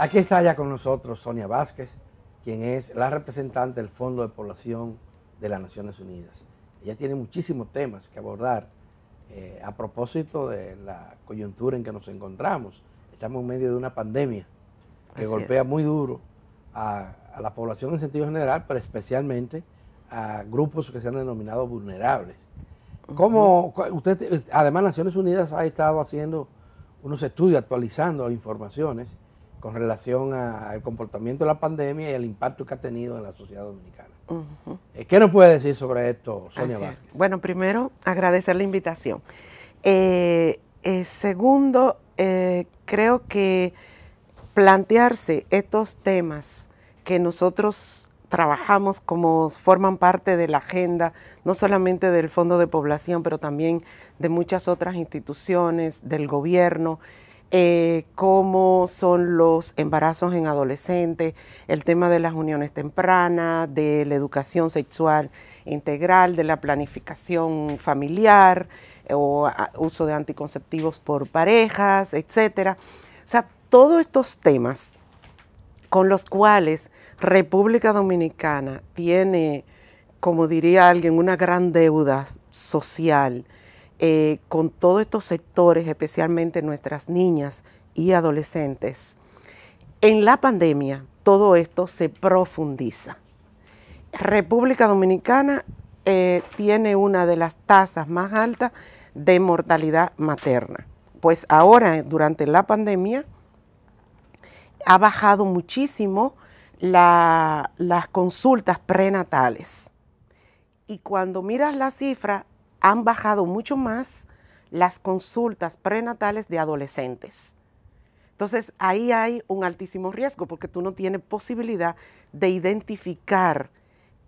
Aquí está ya con nosotros Sonia Vázquez, quien es la representante del Fondo de Población de las Naciones Unidas. Ella tiene muchísimos temas que abordar eh, a propósito de la coyuntura en que nos encontramos. Estamos en medio de una pandemia que golpea muy duro a, la población en sentido general, pero especialmente a grupos que se han denominado vulnerables. usted, eh, además Naciones Unidas ha estado haciendo unos estudios, actualizando las informaciones con relación al comportamiento de la pandemia y el impacto que ha tenido en la sociedad dominicana. Eh, ¿Qué nos puede decir sobre esto, Sonia Vázquez? Bueno, primero, agradecer la invitación. Eh, eh, segundo, creo que plantearse estos temas que nosotros trabajamos como forman parte de la agenda, no solamente del Fondo de Población, pero también de muchas otras instituciones, del gobierno, eh, cómo son los embarazos en adolescentes, el tema de las uniones tempranas, de la educación sexual integral, de la planificación familiar eh, o ah, uso de anticonceptivos por parejas, etcétera. O sea, todos estos temas con los cuales República Dominicana tiene, como diría alguien, una gran deuda social eh, con todos estos sectores, especialmente nuestras niñas y adolescentes. En la pandemia todo esto se profundiza. República Dominicana eh, tiene una de las tasas más altas de mortalidad materna. Pues ahora, durante la pandemia, ha bajado muchísimo las consultas prenatales. Y cuando miras la cifra, han bajado mucho más las consultas prenatales de adolescentes. Entonces ahí hay un altísimo riesgo porque tú no tienes posibilidad de identificar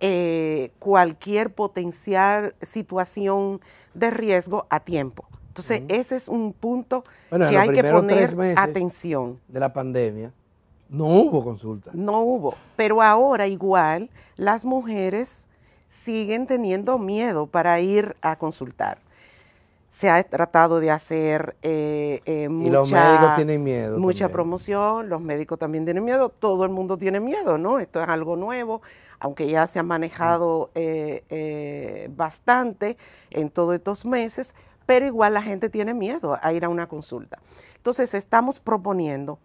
eh, cualquier potencial situación de riesgo a tiempo. Entonces ese es un punto que hay que poner atención. De la pandemia no hubo consulta. No hubo, pero ahora igual las mujeres siguen teniendo miedo para ir a consultar. Se ha tratado de hacer eh, eh, mucha, los médicos tienen miedo mucha promoción, los médicos también tienen miedo, todo el mundo tiene miedo, ¿no? Esto es algo nuevo, aunque ya se ha manejado eh, bastante en todos estos meses, pero igual la gente tiene miedo a ir a una consulta. Entonces estamos proponiendo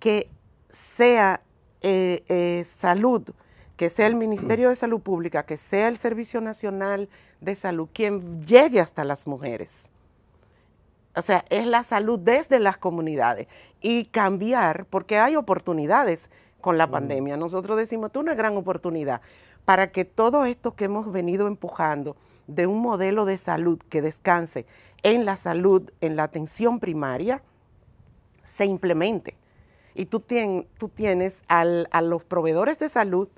que sea salud que sea el Ministerio de Salud Pública, que sea el Servicio Nacional de Salud, quien llegue hasta las mujeres. O sea, es la salud desde las comunidades y cambiar, porque hay oportunidades con la mm. pandemia. Nosotros decimos, es una gran oportunidad para que todo esto que hemos venido empujando de un modelo de salud que descanse en la salud, en la atención primaria, se implemente. Y tú, tú tienes a los proveedores de salud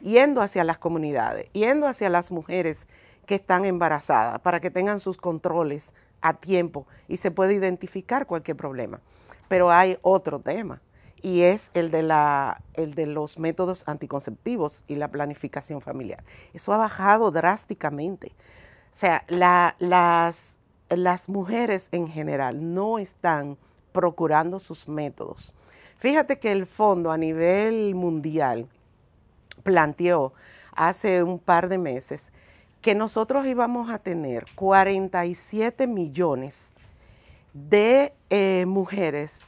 yendo hacia las comunidades, yendo hacia las mujeres que están embarazadas para que tengan sus controles a tiempo y se puede identificar cualquier problema. Pero hay otro tema y es el de, la, el de los métodos anticonceptivos y la planificación familiar. Eso ha bajado drásticamente. O sea, las, las mujeres en general no están procurando sus métodos. Fíjate que el fondo a nivel mundial planteó hace un par de meses que nosotros íbamos a tener 47 millones de eh, mujeres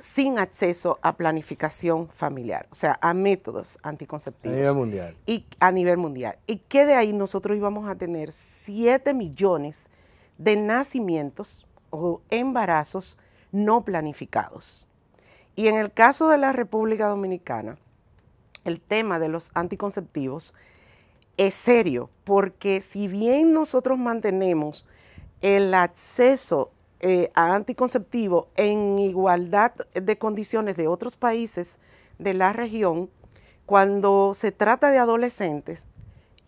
sin acceso a planificación familiar, o sea, a métodos anticonceptivos. A nivel mundial. Y a nivel mundial. Y que de ahí nosotros íbamos a tener 7 millones de nacimientos o embarazos no planificados. Y en el caso de la República Dominicana, el tema de los anticonceptivos es serio, porque si bien nosotros mantenemos el acceso eh, a anticonceptivos en igualdad de condiciones de otros países de la región, cuando se trata de adolescentes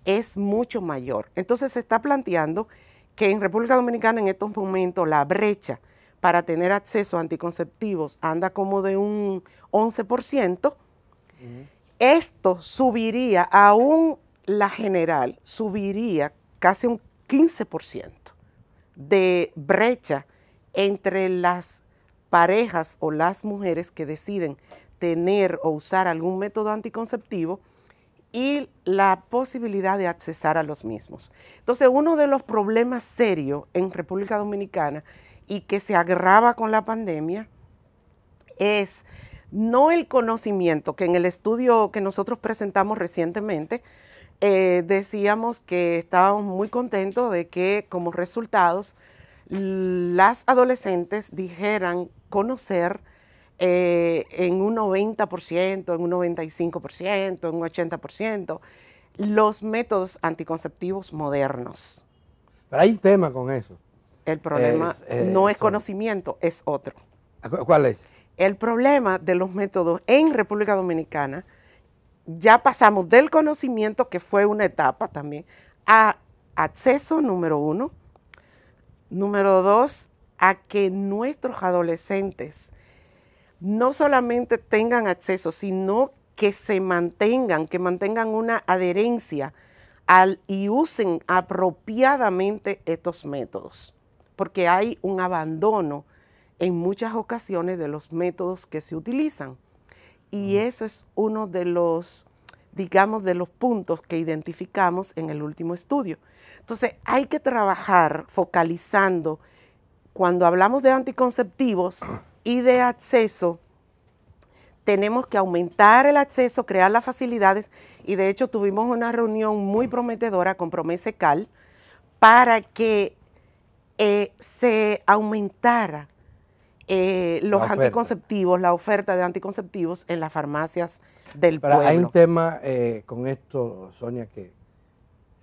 es mucho mayor. Entonces se está planteando que en República Dominicana en estos momentos la brecha para tener acceso a anticonceptivos anda como de un 11%. Esto subiría, aún la general subiría casi un 15% de brecha entre las parejas o las mujeres que deciden tener o usar algún método anticonceptivo y la posibilidad de accesar a los mismos. Entonces, uno de los problemas serios en República Dominicana y que se agrava con la pandemia es no el conocimiento, que en el estudio que nosotros presentamos recientemente, eh, decíamos que estábamos muy contentos de que como resultados las adolescentes dijeran conocer eh, en un 90%, en un 95%, en un 80% los métodos anticonceptivos modernos. Pero hay un tema con eso. El problema eh, no es conocimiento, es otro. ¿Cuál es? el problema de los métodos en República Dominicana, ya pasamos del conocimiento, que fue una etapa también, a acceso número uno, número dos, a que nuestros adolescentes no solamente tengan acceso, sino que se mantengan, que mantengan una adherencia al, y usen apropiadamente estos métodos, porque hay un abandono en muchas ocasiones de los métodos que se utilizan. Y ese es uno de los, digamos, de los puntos que identificamos en el último estudio. Entonces, hay que trabajar focalizando cuando hablamos de anticonceptivos y de acceso, tenemos que aumentar el acceso, crear las facilidades y de hecho tuvimos una reunión muy prometedora con Promese Cal para que eh, se aumentara eh, los anticonceptivos, la oferta de anticonceptivos en las farmacias del Pero Hay un tema eh, con esto, Sonia, que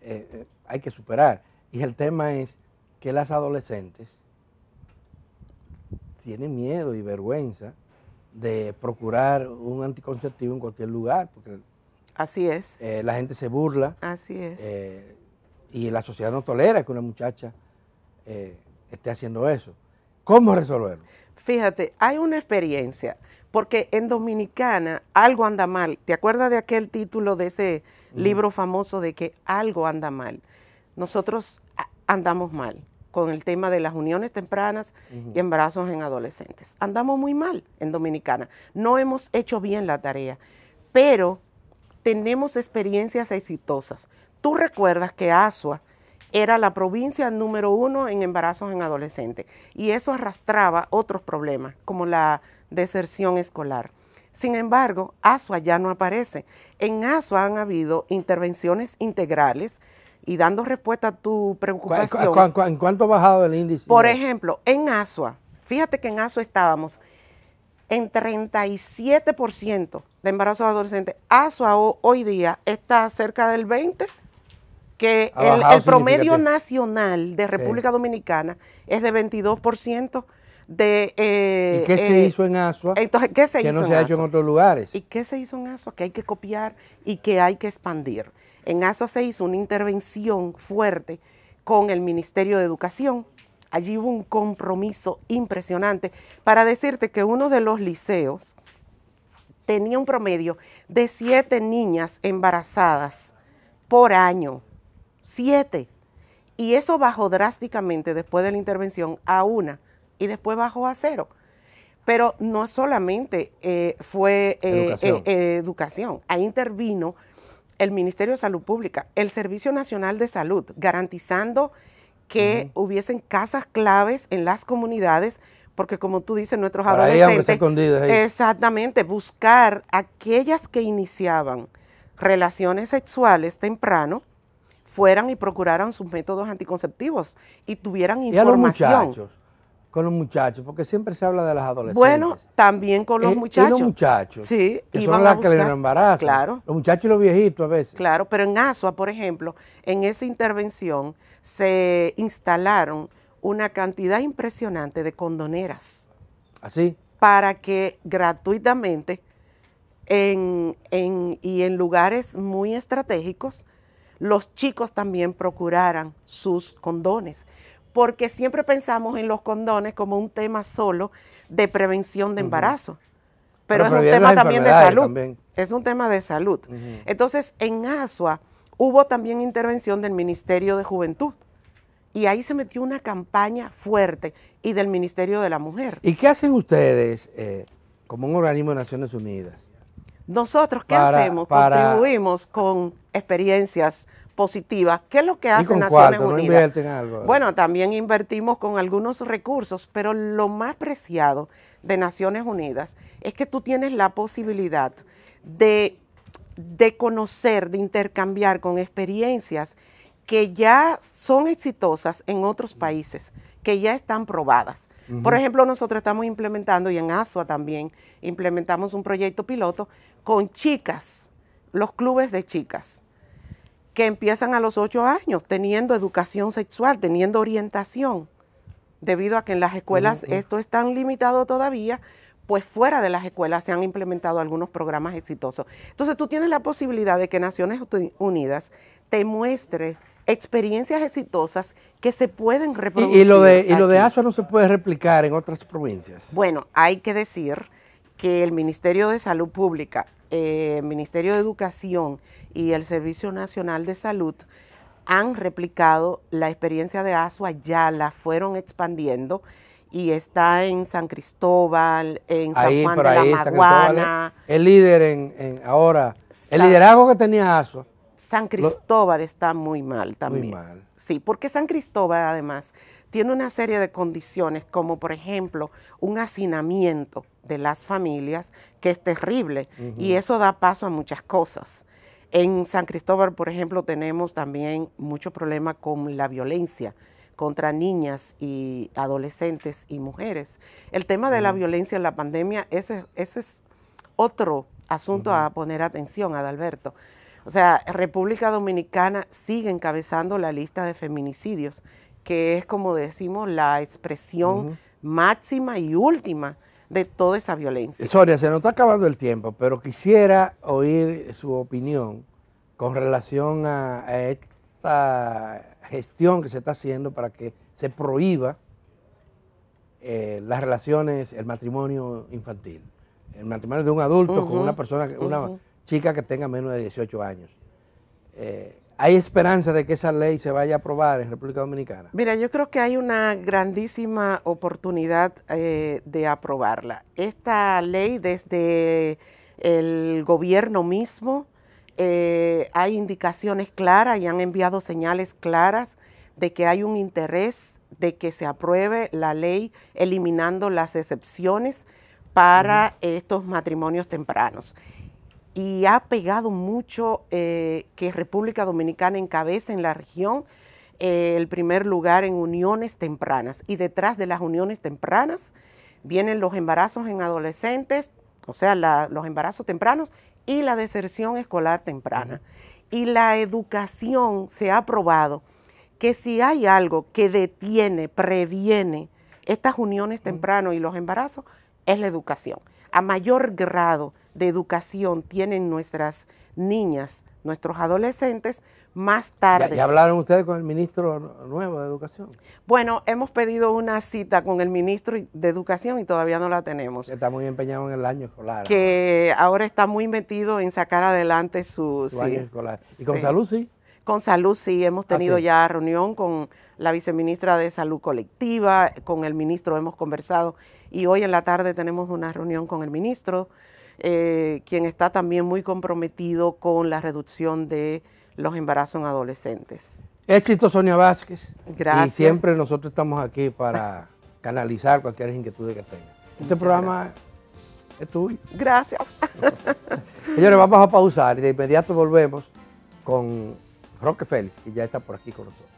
eh, hay que superar. Y el tema es que las adolescentes tienen miedo y vergüenza de procurar un anticonceptivo en cualquier lugar, porque así es. la gente se burla. Así es. y la sociedad no tolera que una muchacha esté haciendo eso. ¿Cómo resolverlo? fíjate, hay una experiencia, porque en Dominicana algo anda mal. ¿Te acuerdas de aquel título de ese libro famoso de que algo anda mal? Nosotros andamos mal con el tema de las uniones tempranas y embarazos en adolescentes. Andamos muy mal en Dominicana. No hemos hecho bien la tarea, pero tenemos experiencias exitosas. Tú recuerdas que ASUA era la provincia número uno en embarazos en adolescentes y eso arrastraba otros problemas como la deserción escolar. Sin embargo, ASUA ya no aparece. En ASUA han habido intervenciones integrales y dando respuesta a tu preocupación. en cuánto ha bajado el índice? Por ejemplo, en ASUA, fíjate que en ASUA estábamos en 37% de embarazos adolescentes. ASUA hoy día está cerca del 20% que el, promedio nacional de República Dominicana es de 22% de... Eh, ¿Y qué se eh, hizo en Asua? ¿qué se que no se ha hecho en otros lugares. ¿Y qué se hizo en Asua? Que hay que copiar y que hay que expandir. En Asua se hizo una intervención fuerte con el Ministerio de Educación. Allí hubo un compromiso impresionante para decirte que uno de los liceos tenía un promedio de siete niñas embarazadas por año siete. Y eso bajó drásticamente después de la intervención a una y después bajó a cero. Pero no solamente eh, fue eh, eh, educación. ahí intervino el Ministerio de Salud Pública, el Servicio Nacional de Salud, garantizando que hubiesen casas claves en las comunidades, porque como tú dices, nuestros adolescentes... Exactamente, buscar aquellas que iniciaban relaciones sexuales temprano, fueran y procuraran sus métodos anticonceptivos y tuvieran información. Y a los muchachos, con los muchachos, porque siempre se habla de las adolescentes. Bueno, también con los muchachos. Eh, y los muchachos. Sí, que son las que les embarazan. Claro. Los muchachos y los viejitos a veces. Claro, pero en ASUA, por ejemplo, en esa intervención se instalaron una cantidad impresionante de condoneras. ¿Así? Para que gratuitamente en, y en lugares muy estratégicos los chicos también procuraran sus condones, porque siempre pensamos en los condones como un tema solo de prevención de embarazo, pero, es un tema también de salud. Es un tema de salud. Entonces, en ASUA hubo también intervención del Ministerio de Juventud y ahí se metió una campaña fuerte y del Ministerio de la Mujer. ¿Y qué hacen ustedes eh, como un organismo de Naciones Unidas? Nosotros, ¿qué hacemos? Contribuimos con experiencias positivas. ¿Qué es lo que hacen Naciones Unidas? bueno, también invertimos con algunos recursos, pero lo más preciado de Naciones Unidas es que tú tienes la posibilidad de, conocer, de intercambiar con experiencias que ya son exitosas en otros países, que ya están probadas. Por ejemplo, nosotros estamos implementando, y en ASUA también implementamos un proyecto piloto con chicas, los clubes de chicas, que empiezan a los 8 años teniendo educación sexual, teniendo orientación, debido a que en las escuelas esto es tan limitado todavía, pues fuera de las escuelas se han implementado algunos programas exitosos. Entonces tú tienes la posibilidad de que Naciones Unidas te muestre experiencias exitosas que se pueden reproducir. Y, lo de, y lo de no se puede replicar en otras provincias. Bueno, hay que decir que el Ministerio de Salud Pública, el eh, Ministerio de Educación y el Servicio Nacional de Salud han replicado la experiencia de ASUA, ya la fueron expandiendo y está en San Cristóbal, en San Juan de la Maguana. el líder en, ahora, el liderazgo que tenía ASUA. San Cristóbal está muy mal también. Muy mal. Sí, porque San Cristóbal además tiene una serie de condiciones como por ejemplo un hacinamiento de las familias, que es terrible y eso da paso a muchas cosas. En San Cristóbal, por ejemplo, tenemos también mucho problema con la violencia contra niñas y adolescentes y mujeres. El tema de la violencia en la pandemia, ese, es otro asunto a poner atención, Adalberto. O sea, República Dominicana sigue encabezando la lista de feminicidios, que es, como decimos, la expresión máxima y última de toda esa violencia. Sonia, se nos está acabando el tiempo, pero quisiera oír su opinión con relación a, esta gestión que se está haciendo para que se prohíba eh, las relaciones, el matrimonio infantil, el matrimonio de un adulto con una persona, una chica que tenga menos de 18 años. Eh, ¿Hay esperanza de que esa ley se vaya a aprobar en República Dominicana? Mira, yo creo que hay una grandísima oportunidad eh, de aprobarla. Esta ley desde el gobierno mismo eh, hay indicaciones claras y han enviado señales claras de que hay un interés de que se apruebe la ley eliminando las excepciones para estos matrimonios tempranos y ha pegado mucho eh, que República Dominicana encabece en la región eh, el primer lugar en uniones tempranas. Y detrás de las uniones tempranas vienen los embarazos en adolescentes, o sea, los embarazos tempranos y la deserción escolar temprana. Y la educación se ha probado que si hay algo que detiene, previene estas uniones tempranas y los embarazos, es la educación. A mayor grado de educación tienen nuestras niñas, nuestros adolescentes, más tarde. ¿Ya, hablaron ustedes con el ministro nuevo de Educación? Bueno, hemos pedido una cita con el ministro de Educación y todavía no la tenemos. Está muy empeñado en el año escolar. Que ahora está muy metido en sacar adelante su, año escolar. ¿Y con salud sí? Con salud sí, hemos ah, tenido ya reunión con la viceministra de Salud Colectiva, con el ministro hemos conversado y hoy en la tarde tenemos una reunión con el ministro eh, quien está también muy comprometido con la reducción de los embarazos en adolescentes. Éxito, Sonia Vázquez. Gracias. Y siempre nosotros estamos aquí para canalizar cualquier inquietud que tenga. Este programa es tuyo. Gracias. Señores, vamos a pausar y de inmediato volvemos con Roque Félix, que ya está por aquí con nosotros.